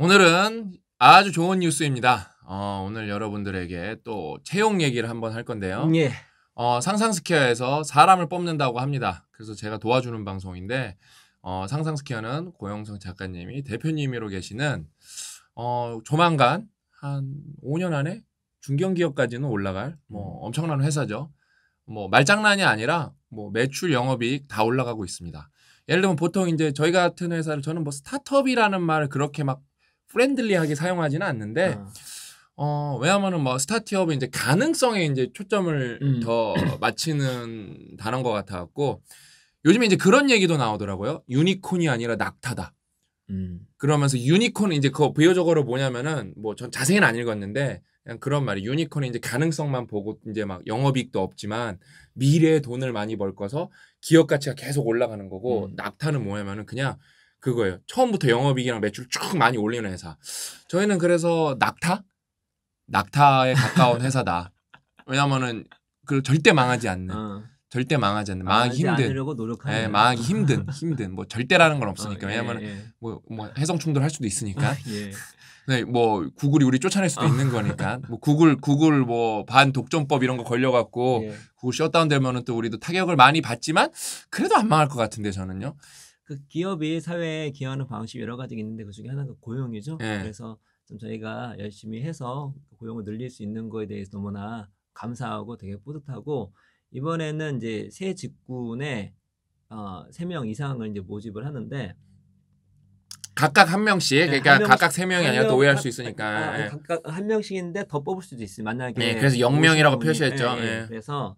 오늘은 아주 좋은 뉴스입니다. 어, 오늘 여러분들에게 또 채용 얘기를 한번 할 건데요. 예. 어, 상상스퀘어에서 사람을 뽑는다고 합니다. 그래서 제가 도와주는 방송인데 어, 상상스퀘어는 고영성 작가님이 대표님으로 계시는 어, 조만간 한 5년 안에 중견기업까지는 올라갈 뭐 음. 엄청난 회사죠. 뭐 말장난이 아니라 뭐 매출 영업이익 다 올라가고 있습니다. 예를 들면 보통 이제 저희 같은 회사를 저는 뭐 스타트업이라는 말을 그렇게 막 프렌들리하게 사용하지는 않는데 아. 어, 왜냐면은 하뭐 스타트업은 이제 가능성에 이제 초점을 음. 더 맞추는 단어인 것 같아 갖고 요즘에 이제 그런 얘기도 나오더라고요. 유니콘이 아니라 낙타다. 음. 그러면서 유니콘은 이제 그 비유적으로 뭐냐면은 뭐 전 자세히는 안 읽었는데 그냥 그런 말이 유니콘은 이제 가능성만 보고 이제 막 영업이익도 없지만 미래에 돈을 많이 벌 거서 기업 가치가 계속 올라가는 거고 음. 낙타는 뭐냐면은 그냥 그거예요. 처음부터 영업이익이랑 매출 쭉 많이 올리는 회사. 저희는 그래서 낙타? 낙타에 가까운 회사다. 왜냐면은 그 절대 망하지 않는. 어. 절대 망하지 않는 망하기 힘든 예, 망하기 힘든 힘든 뭐 절대라는 건 없으니까 어, 예, 왜냐면 예. 뭐, 뭐 해성 충돌 할 수도 있으니까 아, 예. 네, 뭐 구글이 우리 쫓아낼 수도 어. 있는 거니까 뭐 구글 구글 뭐반 독점법 이런 거 걸려갖고 예. 구글 셧다운 되면은 또 우리도 타격을 많이 받지만 그래도 안 망할 것 같은데 저는요 그 기업이 사회에 기여하는 방식이 여러 가지가 있는데 그 중에 하나가 고용이죠. 네. 그래서 좀 저희가 열심히 해서 그 고용을 늘릴 수 있는 거에 대해서 너무나 감사하고 되게 뿌듯하고 이번에는 이제 세 직군에 어, 세 명 이상을 이제 모집을 하는데 각각 한 명씩 네, 그러니까 한 명씩, 각각 세 명이 아니라 또 오해할 각, 수 있으니까 아, 아, 예. 각각 한 명씩인데 더 뽑을 수도 있어요. 만약에 네, 그래서 영명이라고 표시했죠. 예, 예, 예. 그래서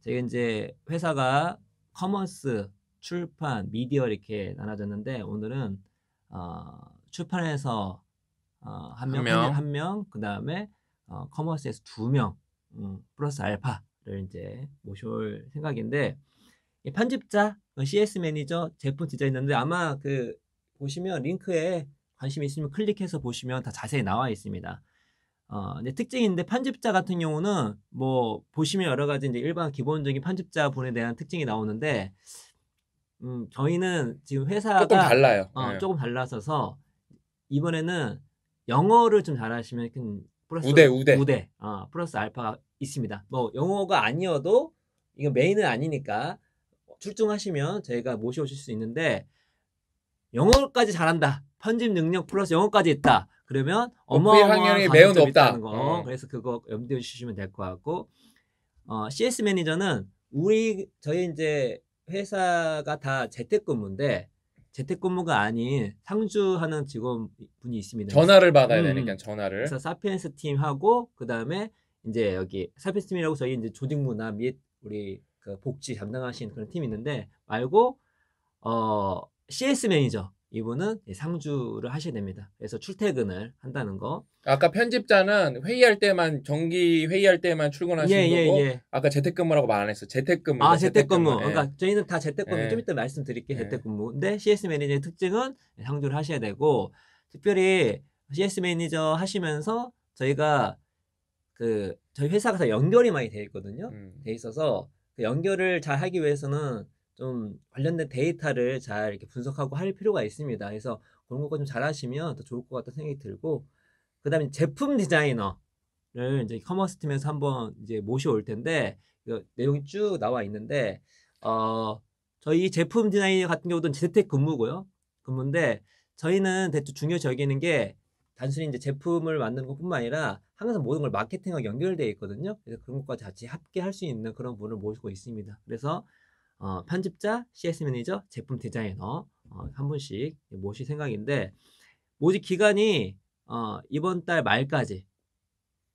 제가 이제 회사가 커머스 출판, 미디어 이렇게 나눠졌는데 오늘은 어, 출판에서 어, 한 명, 한 명, 그 다음에 어, 커머스에서 두 명, 음, 플러스 알파를 이제 모셔올 생각인데 이 편집자, CS 매니저, 제품 디자이너인데 아마 그 보시면 링크에 관심 있으면 클릭해서 보시면 다 자세히 나와 있습니다. 어, 근데 특징인데 편집자 같은 경우는 뭐 보시면 여러 가지 이제 일반 기본적인 편집자 분에 대한 특징이 나오는데 음, 저희는 지금 회사가 조금 달라요. 어, 네. 조금 달라서서 이번에는 영어를 좀 잘하시면 플러스 우대 우대 우대 어, 플러스 알파가 있습니다. 뭐 영어가 아니어도 이거 메인은 아니니까 출중하시면 저희가 모셔오실 수 있는데 영어까지 잘한다. 편집 능력 플러스 영어까지 있다. 그러면 뭐 어마어마한 매우 높다. 거. 어. 그래서 그거 염두에 주시면 될것 같고 어, CS 매니저는 우리 저희 이제 회사가 다 재택근무인데 재택근무가 아닌 상주하는 직원분이 있습니다. 전화를 받아야 음. 되니까 전화를. 그래서 사피엔스 팀하고 그 다음에 이제 여기 사피엔스 팀이라고 저희 이제 조직 문화 및 우리 그 복지 담당하시는 그런 팀이 있는데 말고 어 CS 매니저 이분은 상주를 하셔야 됩니다. 그래서 출퇴근을 한다는 거. 아까 편집자는 회의할 때만 정기 회의할 때만 출근하시는 예, 예 거고 예, 아까 재택근무라고 말 안 했어. 재택근무. 아 재택근무. 재택근무. 예. 그러니까 저희는 다 재택근무. 예. 좀 이따 말씀드릴게요. 예. 재택근무근데 CS 매니저의 특징은 상주를 하셔야 되고 특별히 CS 매니저 하시면서 저희가 그 저희 회사가 다 연결이 많이 돼 있거든요. 음. 돼 있어서 그 연결을 잘 하기 위해서는 좀 관련된 데이터를 잘 이렇게 분석하고 할 필요가 있습니다. 그래서 그런 것까좀 잘하시면 더 좋을 것 같다는 생각이 들고 그다음에 제품 디자이너를 이제 커머스 팀에서 한번 이제 모셔올 텐데 내용이 쭉 나와 있는데 어 저희 제품 디자이너 같은 경우는 재택 근무고요 근무인데 저희는 대충 중요시 여기는 게 단순히 이제 제품을 만드는 것뿐만 아니라 항상 모든 걸 마케팅과 연결되어 있거든요. 그래서 그런 것과 같이 합계할수 있는 그런 분을 모시고 있습니다. 그래서 어, 편집자, CS 매니저, 제품 디자이너 어, 한 분씩 모실 생각인데 모집 기간이 어, 이번 달 말까지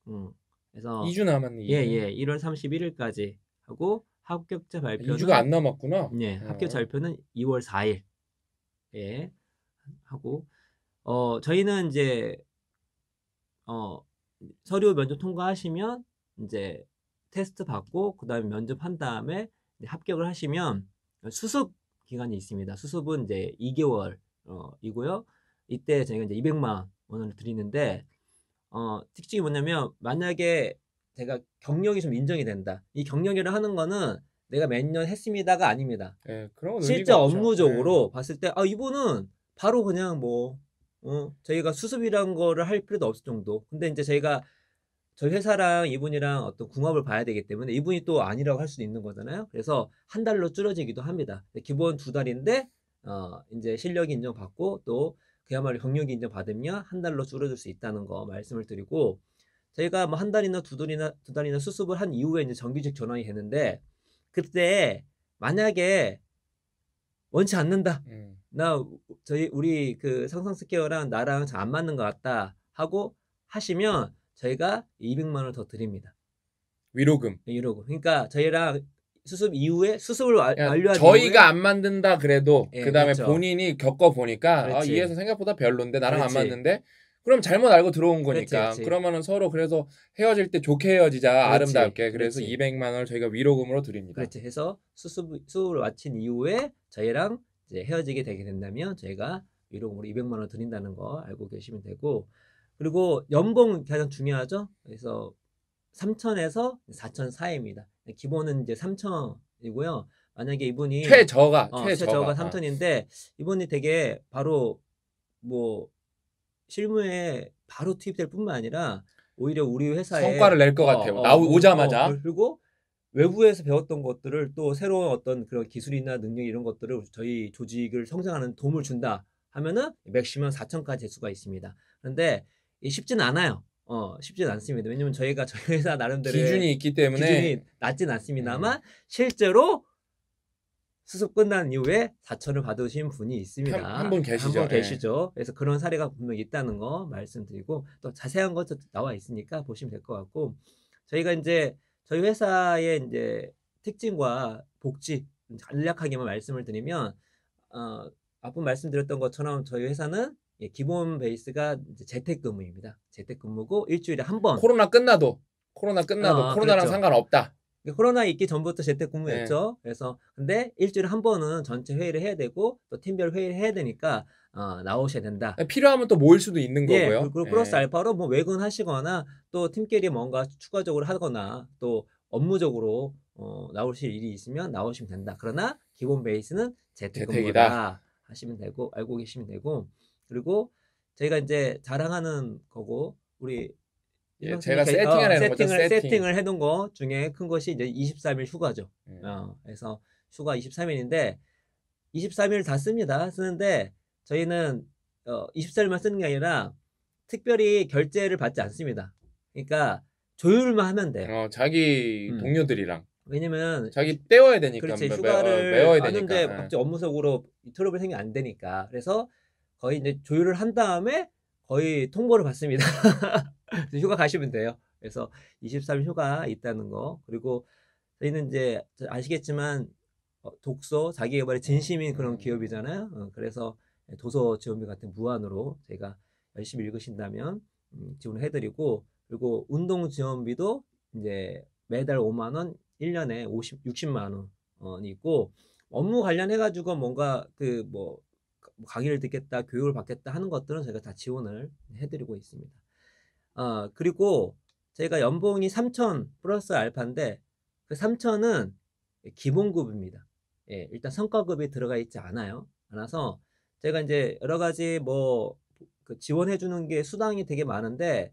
음, 그래서 2주 남았네. 예, 예. 1월 31일까지 하고 합격자 아, 발표는 2주가 안 남았구나. 예. 어. 합격자 발표는 2월 4일. 예. 하고 어, 저희는 이제 어, 서류 면접 통과하시면 이제 테스트 받고 그다음에 면접한 다음에 합격을 하시면 수습 기간이 있습니다. 수습은 이제 2개월이고요. 어, 이때 저희가 이제 200만 원을 드리는데 어, 특징이 뭐냐면 만약에 제가 경력이 좀 인정이 된다. 이 경력이라 하는 거는 내가 몇 년 했습니다가 아닙니다. 네, 그런 실제 업무적으로 네. 봤을 때 아 이분은 바로 그냥 뭐 어, 저희가 수습이란 거를 할 필요도 없을 정도. 근데 이제 저희가 저희 회사랑 이분이랑 어떤 궁합을 봐야 되기 때문에 이분이 또 아니라고 할 수도 있는 거잖아요. 그래서 한 달로 줄어지기도 합니다. 기본 두 달인데 어, 이제 실력 인정받고 또 그야말로 경력 인정받으면 한 달로 줄어들 수 있다는 거 말씀을 드리고 저희가 뭐 한 달이나 두 달이나 두 달이나 수습을 한 이후에 이제 정규직 전환이 되는데 그때 만약에 원치 않는다. 음. 나 저희 우리 그 상상 스퀘어랑 나랑 잘 안 맞는 것 같다 하고 하시면 저희가 200만 원을 더 드립니다. 위로금. 네, 위로금. 그러니까 저희랑 수습 이후에 수습을 완료한 저희가 이후에? 안 만든다 그래도 예, 그다음에 그렇죠. 본인이 겪어 보니까 아, 이 회사 생각보다 별론데 나랑 그렇지. 안 맞는데 그럼 잘못 알고 들어온 거니까 그렇지, 그렇지. 그러면은 서로 그래서 헤어질 때 좋게 헤어지자 그렇지, 아름답게 그래서 그렇지. 200만 원을 저희가 위로금으로 드립니다. 그렇지 해서 수습 수습을 마친 이후에 저희랑 이제 헤어지게 되게 된다면 저희가 위로금으로 200만 원 드린다는 거 알고 계시면 되고 그리고 연봉 가장 중요하죠. 그래서 3천에서 4천 사이입니다. 기본은 이제 3천이고요. 만약에 이분이 최저가 어, 최저가, 최저가 3천인데 아. 이분이 되게 바로 뭐 실무에 바로 투입될 뿐만 아니라 오히려 우리 회사에 성과를 낼것 어, 같아요. 어, 어, 나오자마자 어, 그리고 외부에서 배웠던 것들을 또 새로운 어떤 그런 기술이나 능력 이런 것들을 저희 조직을 성장하는 도움을 준다 하면은 맥시멈 4천까지 될 수가 있습니다. 그런데 쉽지는 않아요. 어, 쉽지는 않습니다. 왜냐면 저희가 저희 회사 나름대로 기준이 있기 때문에 기준이 낮진 않습니다만 음. 실제로 수습 끝난 이후에 사천을 받으신 분이 있습니다. 한분 계시죠. 한분 예. 계시죠. 네. 그래서 그런 사례가 분명히 있다는 거 말씀드리고 또 자세한 것도 나와 있으니까 보시면 될 것 같고 저희가 이제 저희 회사의 이제 특징과 복지 간략하게만 말씀을 드리면 어, 앞분 말씀드렸던 것처럼 저희 회사는 예, 기본 베이스가 이제 재택근무입니다. 재택근무고 일주일에 한 번. 코로나 끝나도 코로나 끝나도 아, 코로나랑 그렇죠. 상관없다. 그러니까 코로나 있기 전부터 재택근무였죠. 네. 그래서 근데 일주일에 한 번은 전체 회의를 해야 되고 또 팀별 회의를 해야 되니까 어, 나오셔야 된다. 예, 필요하면 또 모일 수도 있는 예, 거고요. 그리고 플러스 예. 알파로 뭐 외근하시거나 또 팀끼리 뭔가 추가적으로 하거나 또 업무적으로 어, 나오실 일이 있으면 나오시면 된다. 그러나 기본 베이스는 재택근무다 재다 하시면 되고 알고 계시면 되고 그리고 저희가 이제 자랑하는 거고 우리 예, 제가 어, 세팅을 해놓은 거죠. 세팅 세팅을 해놓거 중에 큰 것이 이제 23일 휴가죠. 음. 어, 그래서 휴가 23일인데 23일 다 씁니다. 쓰는데 저희는 어, 24일만 쓰는 게 아니라 특별히 결제를 받지 않습니다. 그러니까 조율만 하면 돼. 어, 자기 음. 동료들이랑. 왜냐면 자기 떼어야 되니까. 그렇지. 휴가를 어, 매워야 되니까. 하는데 예. 갑자기 업무적으로 트러블 생기 안 되니까. 그래서 거의 이제 조율을 한 다음에 거의 통보를 받습니다. 휴가 가시면 돼요. 그래서 23일 휴가 있다는 거. 그리고 저희는 이제 아시겠지만 어 독서 자기 개발에 진심인 그런 음. 기업이잖아요. 어 그래서 예 도서 지원비 같은 무한으로 제가 열심히 읽으신다면 음 지원을 해드리고 그리고 운동 지원비도 이제 매달 5만 원, 1년에 50, 60만 원이 있고 업무 관련해 가지고 뭔가 그뭐 뭐 강의를 듣겠다, 교육을 받겠다 하는 것들은 저희가 다 지원을 해드리고 있습니다. 어, 그리고 저희가 연봉이 3천 플러스 알파인데 그 3천은 기본급입니다. 예, 일단 성과급이 들어가 있지 않아요. 않아서 제가 이제 여러 가지 뭐그 지원해주는 게 수당이 되게 많은데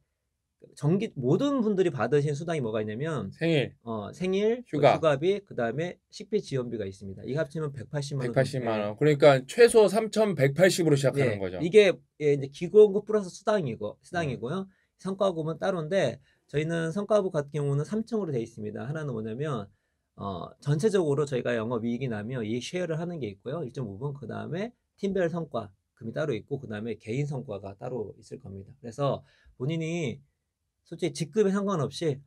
전기 모든 분들이 받으신 수당이 뭐가 있냐면 생일, 어, 생일, 어, 휴가. 휴가비, 그다음에 식비 지원비가 있습니다. 이 합치면 180만 원. 180만 원. 그러니까 최소 3,180으로 시작하는 예, 거죠. 이게 예, 이제 기본급 플러스 수당이고 음. 수당이고요. 음. 성과급은 따로인데 저희는 성과급 같은 경우는 3층으로 돼 있습니다. 하나는 뭐냐면 어, 전체적으로 저희가 영업 이익이 나면 이익 쉐어를 하는 게 있고요. 1.5분 그다음에 팀별 성과 금이 따로 있고 그다음에 개인 성과가 따로 있을 겁니다. 그래서 본인이 솔직히 직급에 상관없이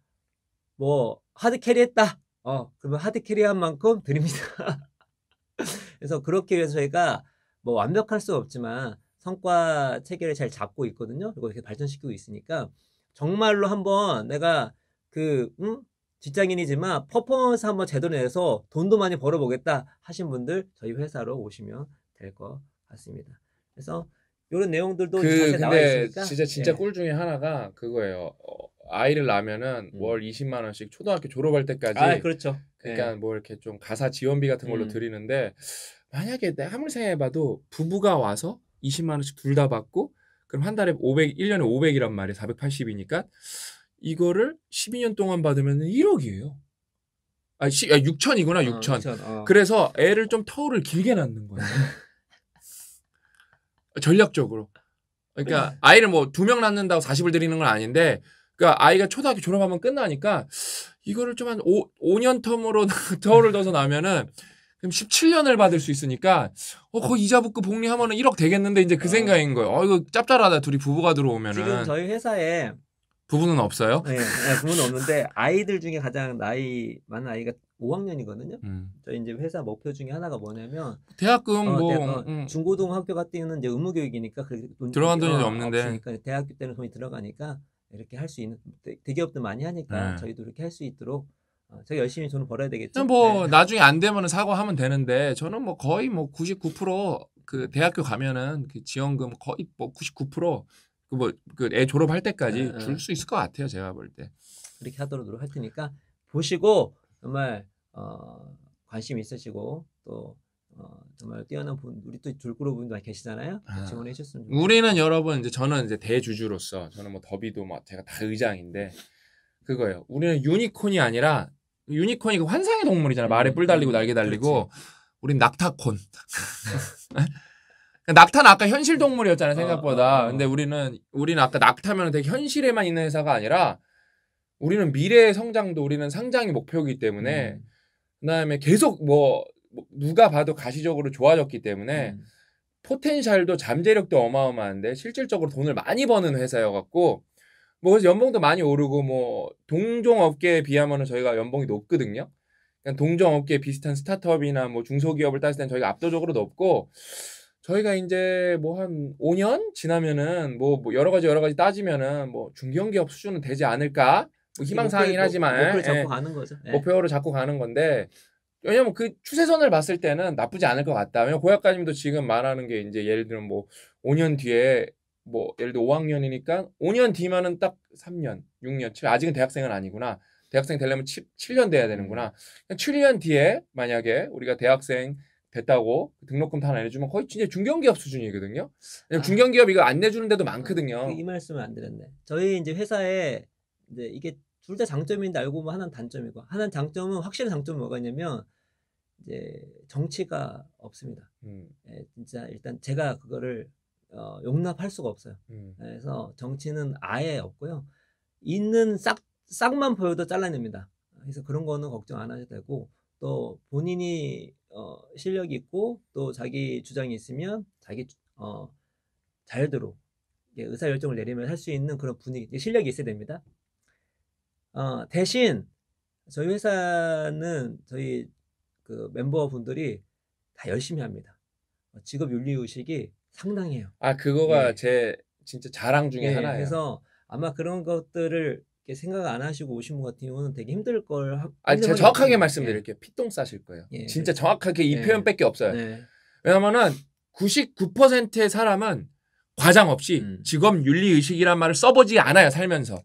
뭐 하드 캐리했다. 어 그러면 하드 캐리한 만큼 드립니다. 그래서 그렇게 위해서 저희가 뭐 완벽할 수 없지만 성과 체계를 잘 잡고 있거든요. 그리고 이렇게 발전시키고 있으니까 정말로 한번 내가 그 응? 직장인이지만 퍼포먼스 한번 제대로 내서 돈도 많이 벌어보겠다 하신 분들 저희 회사로 오시면 될 것 같습니다. 그래서 이런 내용들도 그, 자세히 나 있으니까. 진짜 진짜 예. 꿀 중에 하나가 그거예요. 어, 아이를 낳으면은 음. 월 20만 원씩 초등학교 졸업할 때까지 아, 그렇죠. 그러니까 예. 뭐 이렇게 좀 가사 지원비 같은 걸로 음. 드리는데 만약에 내가 아무리 생각해봐도 부부가 와서 20만 원씩 둘 다 받고 그럼 한 달에 500, 1년에 500이란 말이 에요 480이니까 이거를 12년 동안 받으면 1억이에요. 아, 1아 6천이구나, 6천. 아, 6천. 어, 아. 어. 그래서 애를 좀 터울을 길게 낳는 거예요. 전략적으로. 그러니까 네. 아이를 뭐 두 명 낳는다고 40을 드리는 건 아닌데 그러니까 아이가 초등학교 졸업하면 끝나니까 이거를 좀 한 5년 텀으로 더울을 둬서 나면은 그럼 17년을 받을 수 있으니까 어거 이자 붙고 복리하면은 1억 되겠는데 이제 그 아. 생각인 거예요. 어 이거 짭짤하다 둘이 부부가 들어오면은 지금 저희 회사에 부부는 없어요? 네, 네 부부는 없는데 아이들 중에 가장 나이 많은 아이가 5학년이거든요. 음. 저희 이제 회사 목표 중에 하나가 뭐냐면 대학금 어, 뭐 대학, 어, 음. 중고등 학교 같은 는 이제 의무 교육이니까 그 돈, 들어간 돈이 어, 없는데 없으니까 대학교 때는 돈이 들어가니까 이렇게 할 수 있는 대기업도 많이 하니까 네. 저희도 이렇게 할 수 있도록 어, 제가 열심히 돈을 벌어야 되겠죠. 뭐 네. 나중에 안 되면은 사과하면 되는데 저는 뭐 거의 뭐 99%그 대학교 가면은 그 지원금 거의 뭐 99%그 뭐 그 애 졸업할 때까지 네, 네. 줄수 있을 것 같아요 제가 볼 때. 그렇게 하도록 노력할 테니까 보시고 정말 어, 관심 있으시고 또 어, 정말 뛰어난 분 우리 또 줄그룹 분들 계시잖아요. 지원해 아. 주셨으면 좋겠어요. 우리는 여러분 이제 저는 이제 대주주로서 저는 뭐 더비도 뭐 제가 다 의장인데 그거예요. 우리는 유니콘이 아니라 유니콘이 그 환상의 동물이잖아. 말에 음, 뿔 달리고 날개 음, 달리고 그렇지. 우린 낙타콘. 낙타는 아까 현실 동물이었잖아요 생각보다. 어, 어, 어. 근데 우리는 우리는 아까 낙타면 되게 현실에만 있는 회사가 아니라 우리는 미래의 성장도 우리는 상장이 목표이기 때문에 음. 그다음에 계속 뭐, 뭐 누가 봐도 가시적으로 좋아졌기 때문에 음. 포텐셜도 잠재력도 어마어마한데 실질적으로 돈을 많이 버는 회사여 갖고 뭐 그래서 연봉도 많이 오르고 뭐 동종 업계에 비하면은 저희가 연봉이 높거든요. 그러 그러니까 동종 업계 비슷한 스타트업이나 뭐 중소기업을 따질 땐 저희가 압도적으로 높고 저희가 이제 뭐 한 5년 지나면은 뭐, 뭐 여러 가지 여러 가지 따지면은 뭐 중견기업 수준은 되지 않을까 희망사항이긴 하지만 목표를 잡고 예, 가는 거죠. 예. 목표를 잡고 가는 건데 왜냐면 그 추세선을 봤을 때는 나쁘지 않을 것 같다. 왜냐면 고약가님도 지금 말하는 게 이제 예를 들면 뭐 5년 뒤에 뭐 예를 들어 5학년이니까 5년 뒤면은 딱 3년, 6년, 7 아직은 대학생은 아니구나. 대학생 되려면 7, 7년 돼야 되는구나. 7년 음. 뒤에 만약에 우리가 대학생 됐다고 등록금 다 내주면 거의 진짜 중견기업 수준이거든요. 아. 중견기업 이거 안 내주는 데도 많거든요. 그 이 말씀을 안 드렸네. 저희 이제 회사에 이제 이게 둘다 장점인데 알고 보면 하나는 단점이고 하나는 장점은 확실한 장점은 뭐가 있냐면 이제 정치가 없습니다. 음. 예, 진짜 일단 제가 그거를 어, 용납할 수가 없어요. 음. 그래서 정치는 아예 없고요. 있는 싹 싹만 보여도 잘라냅니다. 그래서 그런 거는 걱정 안 하셔도 되고 또 본인이 어, 실력이 있고 또 자기 주장이 있으면 자기 어, 자유대로 의사 결정을 내리면 할 수 있는 그런 분위기 실력이 있어야 됩니다. 어, 대신 저희 회사는 저희 그 멤버분들이 다 열심히 합니다. 어, 직업 윤리 의식이 상당해요. 아 그거가 네. 제 진짜 자랑 중에 네, 하나예요. 그래서 아마 그런 것들을 생각 안 하시고 오신 분 같은 경우는 되게 힘들 걸. 하, 아, 제가 정확하게 같 말씀드릴게요. 예. 피똥 싸실 거예요. 예, 진짜 그렇죠. 정확하게 이 예. 표현밖에 없어요. 예. 왜냐면은 99%의 사람은 과장 없이 음. 직업 윤리 의식이란 말을 써보지 않아요 살면서.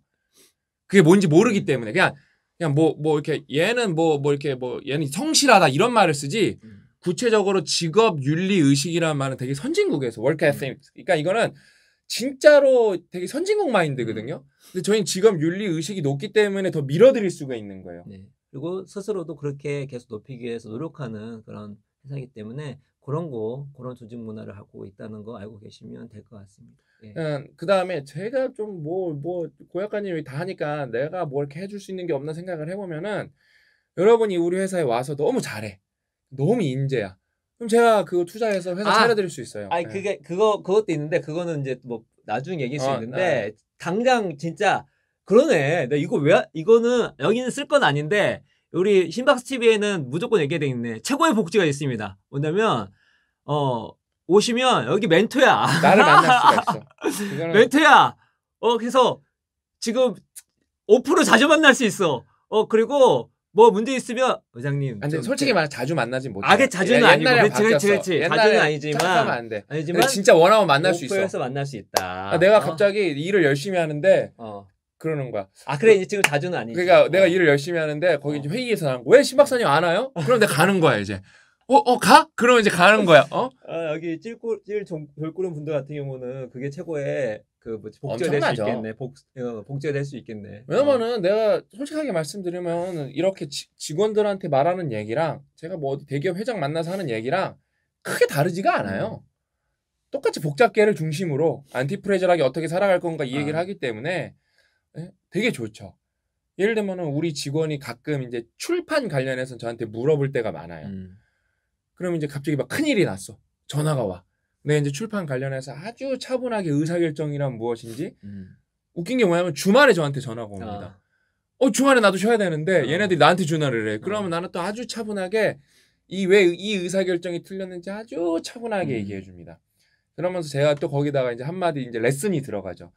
그게 뭔지 모르기 때문에 그냥 그냥 뭐뭐 뭐 이렇게 얘는 뭐뭐 뭐 이렇게 뭐 얘는 성실하다 이런 말을 쓰지 구체적으로 직업 윤리 의식이라는 말은 되게 선진국에서 월크 에세이 음. 그러니까 이거는 진짜로 되게 선진국 마인드거든요. 음. 근데 저희는 직업 윤리 의식이 높기 때문에 더 밀어드릴 수가 있는 거예요. 네. 그리고 스스로도 그렇게 계속 높이기 위해서 노력하는 그런 회사이기 때문에 그런 거 그런 조직 문화를 하고 있다는 거 알고 계시면 될 것 같습니다. 예. 어, 그 다음에 제가 좀 뭐뭐 뭐 고약관님이 다 하니까 내가 뭘 뭐 이렇게 해줄 수 있는 게 없나 생각을 해보면은 여러분이 우리 회사에 와서 너무 잘해 너무 인재야 그럼 제가 그거 투자해서 회사 아, 차려드릴 수 있어요. 아니 네. 그게 그거 그것도 있는데 그거는 이제 뭐 나중에 얘기할 수 어, 있는데 네. 당장 진짜 그러네. 나 이거 왜 이거는 여기는 쓸 건 아닌데 우리 신박스 TV에는 무조건 얘기가 돼 있네. 최고의 복지가 있습니다. 뭐냐면 어 오시면 여기 멘토야. 나를 만날 수가 있어. 이거는... 멘토야. 어 그래서 지금 오프로 자주 만날 수 있어. 어 그리고 뭐 문제 있으면 의장님. 근데 솔직히 말해 자주 만나지 못해. 아게 자주는 아니고 그렇지 그렇지 그렇지. 자주는 아니지만. 안 돼. 아니지만 진짜 원하면 만날 수 있어. 오프에서 만날 수 있다. 아, 내가 어? 갑자기 일을 열심히 하는데 어. 그러는 거야. 아 그래 이제 지금 자주는 아니지. 그러니까 어. 내가 일을 열심히 하는데 거기 어. 회의에서 나왜 신박사님 안 와요? 그럼 내가 가는 거야 이제. 어, 어, 가? 그러면 이제 가는 거야. 어? 아, 여기 찔골, 찔 돌고른 분들 같은 경우는 그게 최고의 그 뭐지 복제될 수 있겠네. 복 어, 복제될 수 있겠네. 어. 왜냐면은 내가 솔직하게 말씀드리면 이렇게 지- 직원들한테 말하는 얘기랑 제가 뭐 어디 대기업 회장 만나서 하는 얘기랑 크게 다르지가 않아요. 음. 똑같이 복잡계를 중심으로 안티프레저하게 어떻게 살아갈 건가 이 아. 얘기를 아. 하기 때문에 예, 되게 좋죠. 예를 들면은 우리 직원이 가끔 이제 출판 관련해서 저한테 물어볼 때가 많아요. 음. 그럼 이제 갑자기 막 큰일이 났어. 전화가 와. 내 이제 출판 관련해서 아주 차분하게 의사결정이란 무엇인지 음. 웃긴 게 뭐냐면 주말에 저한테 전화가 옵니다. 아. 어 주말에 나도 쉬어야 되는데 어. 얘네들이 나한테 전화를 해. 그러면 어. 나는 또 아주 차분하게 이 왜이 이 의사결정이 틀렸는지 아주 차분하게 음. 얘기해 줍니다. 그러면서 제가 또 거기다가 이제 한마디 이제 레슨이 들어가죠.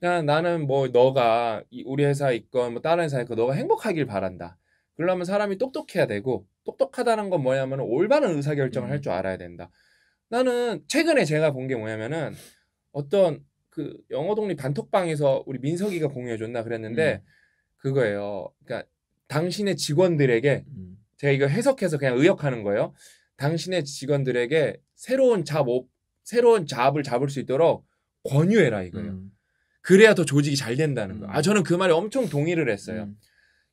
그냥 나는 뭐 너가 우리 회사 있건 뭐 다른 회사 있건 너가 행복하길 바란다. 그러려면 사람이 똑똑해야 되고 똑똑하다는 건 뭐냐면 올바른 의사결정을 음. 할줄 알아야 된다. 나는 최근에 제가 본 게 뭐냐면은 어떤 그 영어 독립 단톡방에서 우리 민석이가 공유해 줬나 그랬는데 음. 그거예요. 그러니까 당신의 직원들에게 음. 제가 이거 해석해서 그냥 의역하는 거예요. 당신의 직원들에게 새로운 잡 새로운 잡을 잡을 수 있도록 권유해라 이거예요. 음. 그래야 더 조직이 잘 된다는 거. 아 음. 저는 그 말에 엄청 동의를 했어요. 음.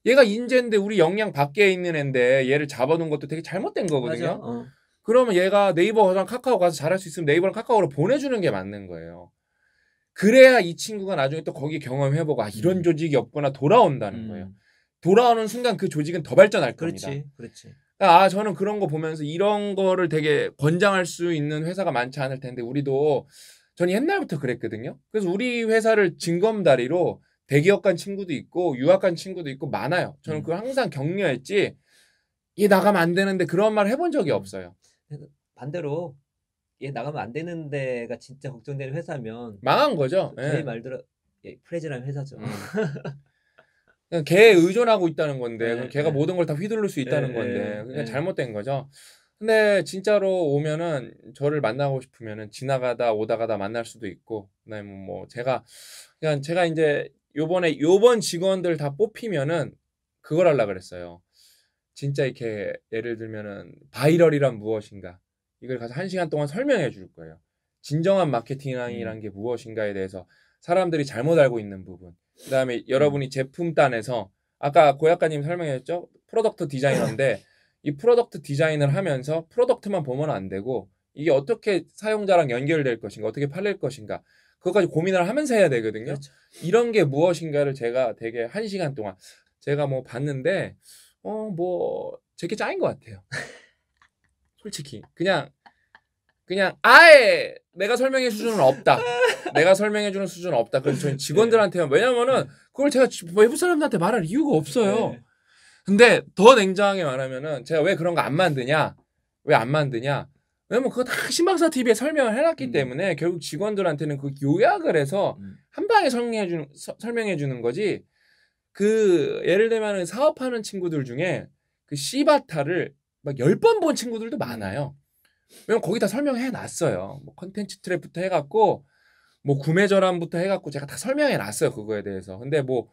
얘가 인재인데 우리 역량 밖에 있는 애인데 얘를 잡아놓은 것도 되게 잘못된 거거든요. 어. 그러면 얘가 네이버랑 카카오 가서 잘할 수 있으면 네이버랑 카카오로 보내주는 게 맞는 거예요. 그래야 이 친구가 나중에 또 거기 경험해보고 아, 이런 음. 조직이 없구나 돌아온다는 음. 거예요. 돌아오는 순간 그 조직은 더 발전할 그렇지, 겁니다. 그렇지. 그러니까, 아 저는 그런 거 보면서 이런 거를 되게 권장할 수 있는 회사가 많지 않을 텐데 우리도 전는 옛날부터 그랬거든요. 그래서 우리 회사를 징검다리로 대기업 간 친구도 있고 유학 간 친구도 있고 많아요. 저는 음. 그걸 항상 격려했지 얘 나가면 안 되는데 그런 말 해본 적이 음. 없어요. 그 반대로 얘 나가면 안 되는 데가 진짜 걱정되는 회사면 망한 거죠. 저 예. 말대로 예, 프레즈라는 회사죠. 음. 그냥 걔에 의존하고 있다는 건데 네, 걔가 네. 모든 걸 다 휘둘릴 수 있다는 네, 건데 그냥 잘못된 거죠. 근데 진짜로 오면은 저를 만나고 싶으면은 지나가다 오다가다 만날 수도 있고 그다음에 뭐 제가 그냥 제가 이제 요번에 요번 직원들 다 뽑히면은 그걸 하려 그랬어요. 진짜 이렇게 예를 들면은 바이럴이란 무엇인가 이걸 가서 한 시간 동안 설명해 줄 거예요. 진정한 마케팅이란 음. 게 무엇인가에 대해서 사람들이 잘못 알고 있는 부분. 그다음에 여러분이 음. 제품단에서 아까 고약가님 설명했죠. 프로덕트 디자이너인데 이 프로덕트 디자인을 하면서 프로덕트만 보면 안 되고 이게 어떻게 사용자랑 연결될 것인가, 어떻게 팔릴 것인가 그것까지 고민을 하면서 해야 되거든요. 그렇죠. 이런 게 무엇인가를 제가 되게 한 시간 동안 제가 뭐 봤는데 어뭐 제게 짜인 것 같아요. 솔직히 그냥 그냥 아예 내가 설명해 수준은 없다. 내가 설명해 주는 수준은 없다. 그래서 저희 직원들한테요. 왜냐면은 네. 그걸 제가 외부 사람들한테 말할 이유가 없어요. 네. 근데 더 냉정하게 말하면은 제가 왜 그런 거 안 만드냐? 왜 안 만드냐? 왜냐면 네, 뭐 그거 다 신박사 TV에 설명을 해놨기 음. 때문에 결국 직원들한테는 그 요약을 해서 음. 한 방에 설명해 주는 설명해 주는 거지. 그 예를 들면 사업하는 친구들 중에 그 씨바타를 막 열 번 본 친구들도 많아요. 왜냐면 거기 다 설명해 놨어요. 뭐 컨텐츠 트랩부터 해갖고 뭐 구매 절환부터 해갖고 제가 다 설명해 놨어요 그거에 대해서. 근데 뭐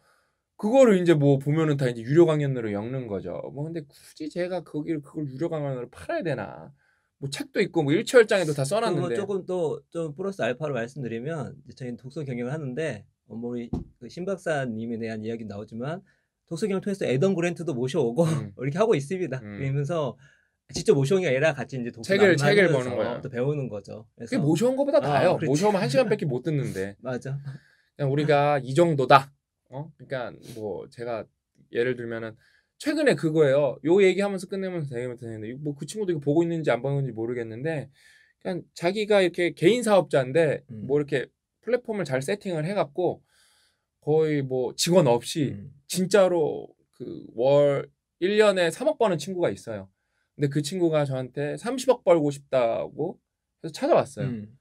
그거를 이제 뭐 보면은 다 이제 유료 강연으로 엮는 거죠. 뭐 근데 굳이 제가 거기를 그걸 유료 강연으로 팔아야 되나? 뭐 책도 있고 뭐 일치월장에도 다 써놨는데 조금 또 좀 플러스 알파로 말씀드리면 저희는 독서 경영을 하는데 어머니 뭐 그신 박사님에 대한 이야기 나오지만 독서 경영 통해서 에던 그랜트도 모셔오고 음. 이렇게 하고 있습니다. 음. 그러면서 직접 모셔온 게 아니라 같이 이제 독서 책을 책을 보는 거야. 또 배우는 거죠. 그게 모셔온 거보다 아, 나아요. 그 그렇죠. 모셔오면 한 시간밖에 못 듣는데. 맞아. 그냥 우리가 이 정도다. 어? 그러니까 뭐 제가 예를 들면은 최근에 그거예요. 요 얘기하면서 끝내면 서 되면 되는데 뭐 그 친구도 이거 보고 있는지 안 보는지 모르겠는데 그냥 자기가 이렇게 개인 사업자인데 음. 뭐 이렇게 플랫폼을 잘 세팅을 해갖고 거의 뭐 직원 없이 음. 진짜로 그월 1년에 3억 버는 친구가 있어요. 근데 그 친구가 저한테 30억 벌고 싶다고 해서 찾아왔어요. 음.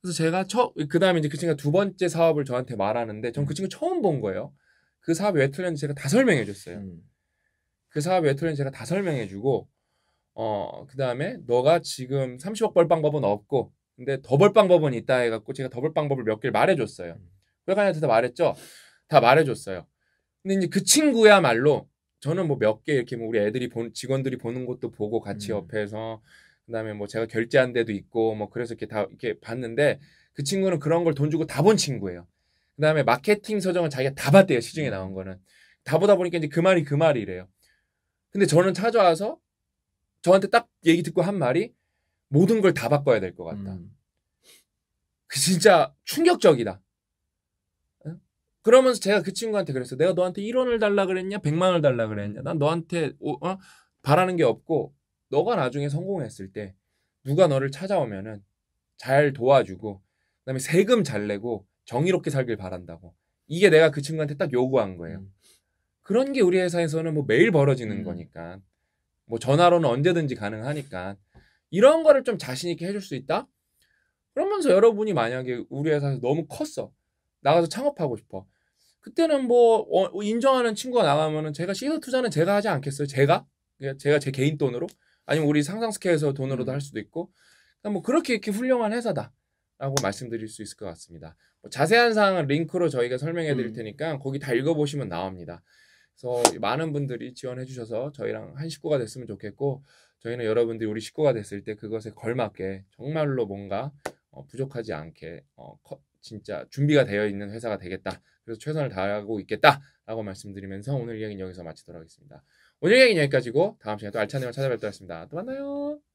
그래서 제가 처그 다음에 이제 그 친구가 두 번째 사업을 저한테 말하는데 전그 음. 친구 처음 본 거예요. 그 사업이 왜 틀렸는지 제가 다 설명해 줬어요. 음. 그 사업 외톨는 제가 다 설명해주고 어 그다음에 너가 지금 30억 벌 방법은 없고 근데 더 벌 방법은 있다 해갖고 제가 더 벌 방법을 몇 개를 말해줬어요. 회관한테 음. 다 말했죠. 다 말해줬어요. 근데 이제 그 친구야말로 저는 뭐 몇 개 이렇게 뭐 우리 애들이 본 직원들이 보는 것도 보고 같이 음. 옆에서 그다음에 뭐 제가 결제한 데도 있고 뭐 그래서 이렇게 다 이렇게 봤는데 그 친구는 그런 걸 돈 주고 다 본 친구예요. 그다음에 마케팅 서정을 자기가 다 봤대요 시중에 음. 나온 거는 다 보다 보니까 이제 그 말이 그 말이래요. 근데 저는 찾아와서 저한테 딱 얘기 듣고 한 말이 모든 걸 다 바꿔야 될 것 같다. 음. 그 진짜 충격적이다. 그러면서 제가 그 친구한테 그랬어. 내가 너한테 1원을 달라 그랬냐? 100만 원을 달라 그랬냐? 난 너한테 어? 바라는 게 없고 너가 나중에 성공했을 때 누가 너를 찾아오면은 잘 도와주고 그다음에 세금 잘 내고 정의롭게 살길 바란다고. 이게 내가 그 친구한테 딱 요구한 거예요. 음. 그런 게 우리 회사에서는 뭐 매일 벌어지는 음. 거니까 뭐 전화로는 언제든지 가능하니까 이런 거를 좀 자신 있게 해줄 수 있다. 그러면서 여러분이 만약에 우리 회사에서 너무 컸어 나가서 창업하고 싶어 그때는 뭐 어, 인정하는 친구가 나가면은 제가 시드 투자는 제가 하지 않겠어요 제가 제가 제 개인 돈으로 아니면 우리 상상 스케에서 돈으로도 할 음. 수도 있고 그러니까 뭐 그렇게 이렇게 훌륭한 회사다라고 말씀드릴 수 있을 것 같습니다. 뭐 자세한 사항은 링크로 저희가 설명해 드릴 음. 테니까 거기 다 읽어보시면 나옵니다. 그래서 많은 분들이 지원해 주셔서 저희랑 한 식구가 됐으면 좋겠고 저희는 여러분들이 우리 식구가 됐을 때 그것에 걸맞게 정말로 뭔가 어, 부족하지 않게 어, 커, 진짜 준비가 되어 있는 회사가 되겠다. 그래서 최선을 다하고 있겠다라고 말씀드리면서 오늘 이야기는 여기서 마치도록 하겠습니다. 오늘 이야기는 여기까지고 다음 시간에 또 알찬 내용을 찾아뵙도록 하겠습니다. 또 만나요.